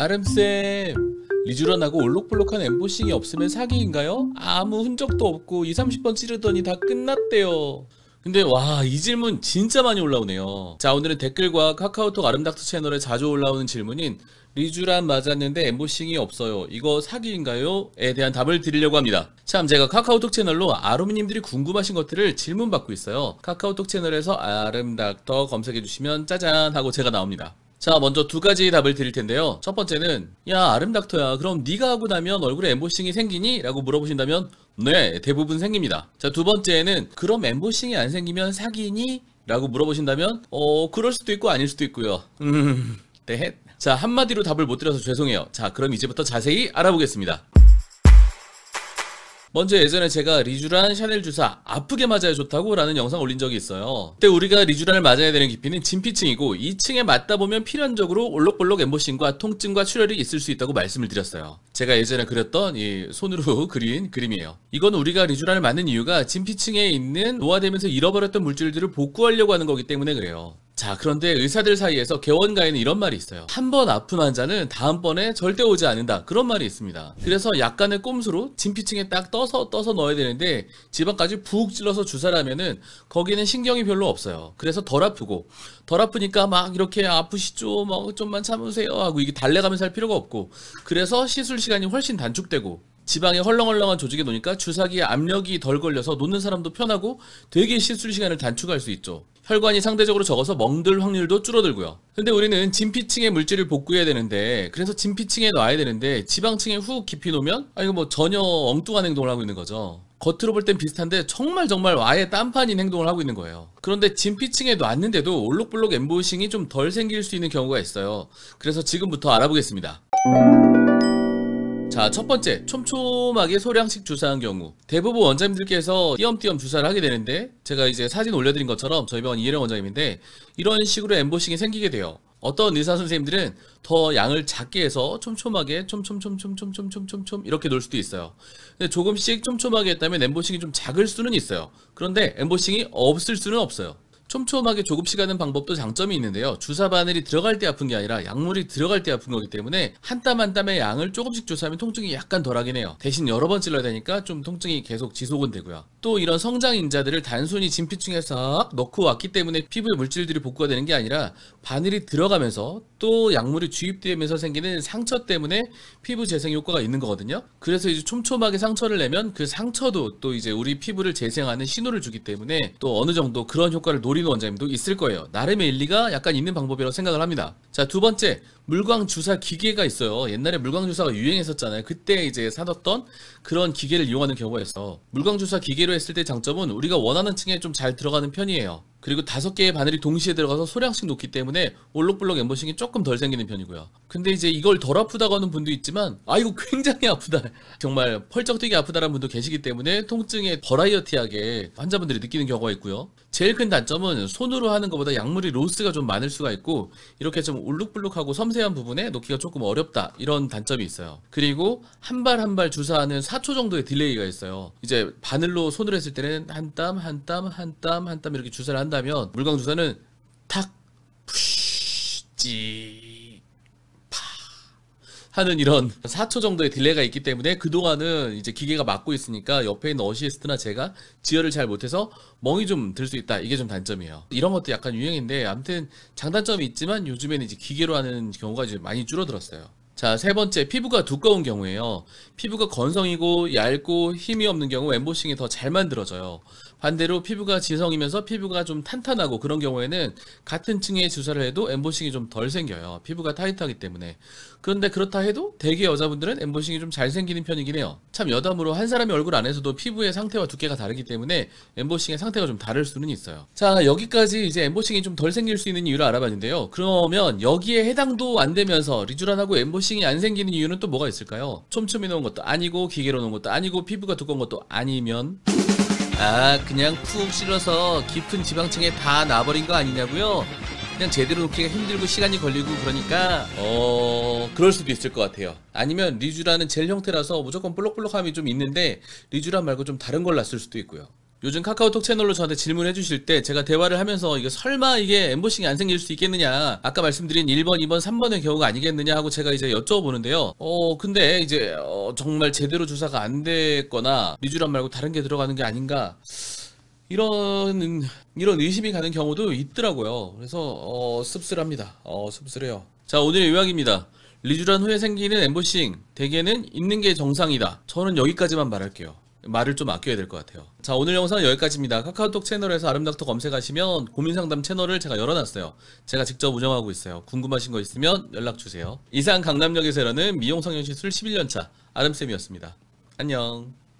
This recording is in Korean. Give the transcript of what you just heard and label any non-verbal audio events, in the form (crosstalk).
아름쌤 리쥬런하고 올록볼록한 엠보싱이 없으면 사기인가요? 아무 흔적도 없고 2, 30번 찌르더니 다 끝났대요. 근데 와 이 질문 진짜 많이 올라오네요. 자 오늘은 댓글과 카카오톡 아름닥트 채널에 자주 올라오는 질문인 리쥬란 맞았는데 엠보싱이 없어요. 이거 사기인가요? 에 대한 답을 드리려고 합니다. 참 제가 카카오톡 채널로 아루미님들이 궁금하신 것들을 질문 받고 있어요. 카카오톡 채널에서 아름닥터 검색해 주시면 짜잔 하고 제가 나옵니다. 자 먼저 두 가지 답을 드릴 텐데요. 첫 번째는 야 아름닥터야 그럼 네가 하고 나면 얼굴에 엠보싱이 생기니? 라고 물어보신다면 네 대부분 생깁니다. 자 두 번째는 그럼 엠보싱이 안 생기면 사기니? 라고 물어보신다면 어 그럴 수도 있고 아닐 수도 있고요. 음... 네. 자 한마디로 답을 못 드려서 죄송해요. 자 그럼 이제부터 자세히 알아보겠습니다. 먼저 예전에 제가 리쥬란 샤넬 주사 아프게 맞아야 좋다고 라는 영상 올린 적이 있어요. 그때 우리가 리쥬란을 맞아야 되는 깊이는 진피층이고 2층에 맞다 보면 필연적으로 올록볼록 엠보싱과 통증과 출혈이 있을 수 있다고 말씀을 드렸어요. 제가 예전에 그렸던 이 손으로 (laughs) 그린 그림이에요. 이건 우리가 리쥬란을 맞는 이유가 진피층에 있는 노화되면서 잃어버렸던 물질들을 복구하려고 하는 거기 때문에 그래요. 자, 그런데 의사들 사이에서 개원가에는 이런 말이 있어요. 한 번 아픈 환자는 다음번에 절대 오지 않는다. 그런 말이 있습니다. 그래서 약간의 꼼수로 진피층에 딱 떠서 떠서 넣어야 되는데 지방까지 부푹 찔러서 주사를 하면은 거기는 신경이 별로 없어요. 그래서 덜 아프고 덜 아프니까 막 이렇게 아프시죠. 막 뭐 좀만 참으세요. 하고 이게 달래가면서 할 필요가 없고 그래서 시술 시간이 훨씬 단축되고 지방에 헐렁헐렁한 조직에 놓으니까 주사기에 압력이 덜 걸려서 놓는 사람도 편하고 되게 시술 시간을 단축할 수 있죠. 혈관이 상대적으로 적어서 멍들 확률도 줄어들고요. 근데 우리는 진피층의 물질을 복구해야 되는데 그래서 진피층에 놔야 되는데 지방층에 훅 깊이 놓으면 아 이거 뭐 전혀 엉뚱한 행동을 하고 있는 거죠. 겉으로 볼 땐 비슷한데 정말 정말 아예 딴판인 행동을 하고 있는 거예요. 그런데 진피층에 놨는데도 올록볼록 엠보싱이 좀 덜 생길 수 있는 경우가 있어요. 그래서 지금부터 알아보겠습니다. 자, 첫 번째, 촘촘하게 소량씩 주사한 경우 대부분 원장님들께서 띄엄띄엄 주사를 하게 되는데 제가 이제 사진 올려드린 것처럼 저희 병원 이혜령 원장님인데 이런 식으로 엠보싱이 생기게 돼요. 어떤 의사 선생님들은 더 양을 작게 해서 촘촘하게 촘촘촘촘촘촘촘촘 이렇게 놓을 수도 있어요. 근데 조금씩 촘촘하게 했다면 엠보싱이 좀 작을 수는 있어요. 그런데 엠보싱이 없을 수는 없어요. 촘촘하게 조금씩 하는 방법도 장점이 있는데요. 주사 바늘이 들어갈 때 아픈 게 아니라 약물이 들어갈 때 아픈 거기 때문에 한 땀 한 땀의 양을 조금씩 조사하면 통증이 약간 덜하긴 해요. 대신 여러 번 찔러야 되니까 좀 통증이 계속 지속은 되고요. 또 이런 성장 인자들을 단순히 진피층에서 넣고 왔기 때문에 피부에 물질들이 복구가 되는 게 아니라 바늘이 들어가면서 또 약물이 주입되면서 생기는 상처 때문에 피부 재생 효과가 있는 거거든요. 그래서 이제 촘촘하게 상처를 내면 그 상처도 또 이제 우리 피부를 재생하는 신호를 주기 때문에 또 어느 정도 그런 효과를 노리는 원장님도 있을 거예요. 나름의 일리가 약간 있는 방법이라고 생각을 합니다. 자, 두 번째. 물광 주사 기계가 있어요. 옛날에 물광 주사가 유행했었잖아요. 그때 이제 사뒀던 그런 기계를 이용하는 경우에서 물광 주사 기계로 했을 때 장점은 우리가 원하는 층에 좀 잘 들어가는 편이에요. 그리고 다섯 개의 바늘이 동시에 들어가서 소량씩 놓기 때문에 올록볼록 엠보싱이 조금 덜 생기는 편이고요. 근데 이제 이걸 덜 아프다고 하는 분도 있지만 아 이거 굉장히 아프다. (laughs) 정말 펄쩍 뛰게 아프다라는 분도 계시기 때문에 통증에 버라이어티하게 환자분들이 느끼는 경우가 있고요. 제일 큰 단점은 손으로 하는 것보다 약물이 로스가 좀 많을 수가 있고 이렇게 좀 울룩불룩하고 섬세한 부분에 놓기가 조금 어렵다 이런 단점이 있어요 그리고 한 발 한 발 주사하는 4초 정도의 딜레이가 있어요 이제 바늘로 손을 했을 때는 한 땀 한 땀 한 땀 한 땀 이렇게 주사를 한다면 물광 주사는 탁 푸쉬 찌 하는 이런 4초 (laughs) 정도의 딜레이가 있기 때문에 그동안은 이제 기계가 막고 있으니까 옆에 있는 어시스트나 제가 지혈을 잘 못해서 멍이 좀 들 수 있다. 이게 좀 단점이에요. 이런 것도 약간 유행인데 아무튼 장단점이 있지만 요즘에는 이제 기계로 하는 경우가 이제 많이 줄어들었어요. 자, 세 번째, 피부가 두꺼운 경우에요. 피부가 건성이고 얇고 힘이 없는 경우 엠보싱이 더 잘 만들어져요. 반대로 피부가 지성이면서 피부가 좀 탄탄하고 그런 경우에는 같은 층에 주사를 해도 엠보싱이 좀 덜 생겨요. 피부가 타이트하기 때문에. 그런데 그렇다 해도 대개 여자분들은 엠보싱이 좀 잘 생기는 편이긴 해요. 참 여담으로 한 사람의 얼굴 안에서도 피부의 상태와 두께가 다르기 때문에 엠보싱의 상태가 좀 다를 수는 있어요. 자 여기까지 이제 엠보싱이 좀 덜 생길 수 있는 이유를 알아봤는데요. 그러면 여기에 해당도 안 되면서 리쥬란하고 엠보싱이 안 생기는 이유는 또 뭐가 있을까요? 촘촘히 놓은 것도 아니고 기계로 놓은 것도 아니고 피부가 두꺼운 것도 아니면 아 그냥 푹 실어서 깊은 지방층에 다 놔버린 거 아니냐고요? 그냥 제대로 놓기가 힘들고 시간이 걸리고 그러니까 어 그럴 수도 있을 것 같아요 아니면 리쥬라는 젤 형태라서 무조건 볼록볼록함이 좀 있는데 리쥬라 말고 좀 다른 걸 놨을 수도 있고요 요즘 카카오톡 채널로 저한테 질문해 주실 때 제가 대화를 하면서 이거 설마 이게 엠보싱이 안 생길 수 있겠느냐 아까 말씀드린 1번 2번 3번의 경우가 아니겠느냐 하고 제가 이제 여쭤보는데요 어 근데 이제 어, 정말 제대로 조사가 안 됐거나 미주란 말고 다른 게 들어가는 게 아닌가 이런 이런 의심이 가는 경우도 있더라고요 그래서 어 씁쓸합니다 어 씁쓸해요 자 오늘의 요약입니다 리주란 후에 생기는 엠보싱 대개는 있는 게 정상이다 저는 여기까지만 말할게요 말을 좀 아껴야 될 것 같아요. 자 오늘 영상은 여기까지입니다. 카카오톡 채널에서 아름닥터 검색하시면 고민상담 채널을 제가 열어놨어요. 제가 직접 운영하고 있어요. 궁금하신 거 있으면 연락주세요. 이상 강남역에서 일하는 미용성형시술 11년차 아름쌤이었습니다. 안녕